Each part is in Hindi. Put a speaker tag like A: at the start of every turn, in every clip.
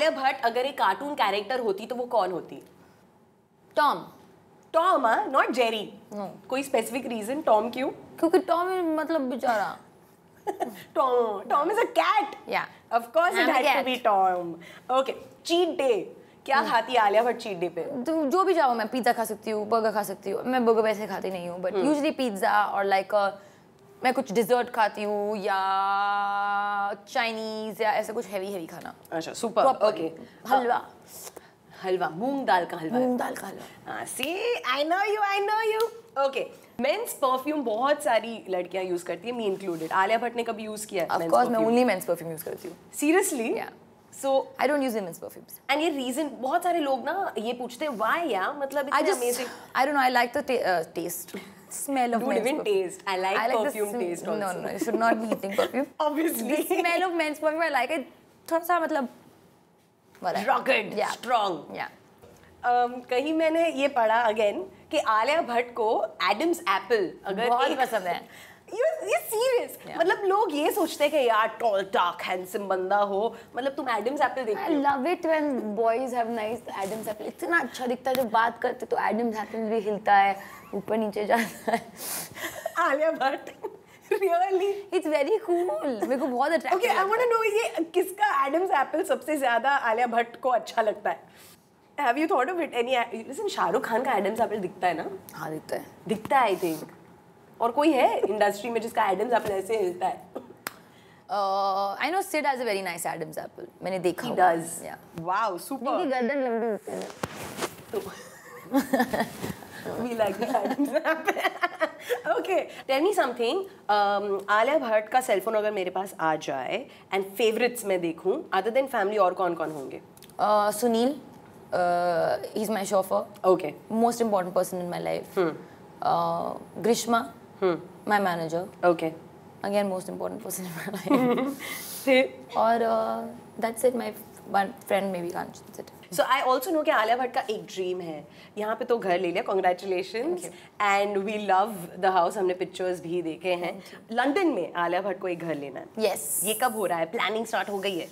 A: आलिया भट्ट अगर एक कार्टून कैरेक्टर होती तो वो कौन होती टॉम टॉम नॉट हाँ? जेरी कोई स्पेसिफिक रीजन टॉम क्यों क्योंकि टॉम मतलब बेचारा Tom Tom is a cat या of course it had to be Tom okay cheat day क्या hmm. खाती है आलिया भट्ट चीट डे पे
B: तो जो भी जाओ मैं पिज्जा खा सकती हूँ बर्गर खा सकती हूँ मैं बर्गर वैसे खाती नहीं हूँ बट यूजली पिज्जा और लाइक uh, मैं कुछ डिजर्ट खाती हूँ या चाइनीज या ऐसा कुछ हैवी हैवी खाना
A: अच्छा सुपर ओके हलवा हाँ, हलवा मूंग दाल का हलवा मूंग दाल का हलवा see I know you I know you okay men's perfume बहुत सारी लड़कियां यूज करती है मी इंक्लूडेड आलिया भट्ट ने कभी यूज किया है ऑफ कोर्स मैं ओनली
B: मेंस परफ्यूम यूज करती हूं
A: सीरियसली या so I don't use women's perfumes and ये रीजन बहुत सारे लोग ना ये पूछते हैं व्हाई या मतलब it's amazing
B: I don't know I like the taste smell of Dude, men's even perfume. taste. I like, I like perfume taste also. No, no, you should not be eating perfume.
A: Obviously. The smell of men's perfume, I like it. थोड़ा
B: Rugged, yeah. strong.
A: Yeah. Um, कहीं मैंने ये पढ़ा अगेन कि आलिया भट्ट को एडम्स एप्पल अगर बहुत पसंद है सीरियस मतलब लोग ये सोचते हैं कि यार टॉल डार्क हैंडसम बंदा हो मतलब तुम एडम्स एप्पल देखते हो love it when boys have
B: nice Adam's apple इतना अच्छा दिखता है जब बात करते तो एडम्स एप्पल भी हिलता है ऊपर नीचे
A: जाता है Alia Bhatt really it's very cool मेरे को बहुत attractive okay I want to know ये किसका एडम्स एप्पल सबसे ज्यादा आलिया भट्ट को अच्छा लगता है have you thought of it any listen Shahrukh Khan का एडम्स एप्पल दिखता है ना हाँ दिखता है दिखता है आई थिंक और कोई है इंडस्ट्री में जिसका एडम्स एप्पल ऐसे हिलता है
B: I know Sid has a very nice Adam's apple मैंने देखा ही डज वाओ सुपर उनकी गर्दन लंबी होती
A: है we like the Adam's apple okay tell me something Alia Bhatt का सेलफोन अगर मेरे पास आ जाए एंड फेवरेट्स मैं देखूं अदर देन फैमिली और कौन कौन होंगे
B: uh, Sunil uh, he's my chauffeur. Okay. Most important person in my life. Hmm. Uh, Grishma. hmm. my manager. Okay. Again, most important person in my life.
A: uh,
B: that's it. My one
A: friend maybe can't sit. So I also know कि आलिया भट्ट का एक ड्रीम है यहाँ पे तो घर ले लिया congratulation and we love the house हमने पिक्चर्स भी देखे हैं लंदन में आलिया भट्ट को एक घर लेना है yes. ये कब हो रहा है प्लानिंग स्टार्ट हो गई है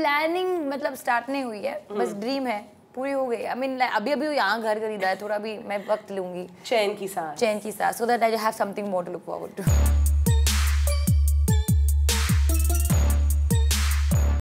B: प्लानिंग uh, मतलब स्टार्ट नहीं हुई है बस ड्रीम hmm. है पूरी हो गई आई मीन अभी अभी यहाँ घर खरीदा है थोड़ा भी मैं वक्त लूंगी चैन की साथ चैन की सांस so that I have something more to look forward to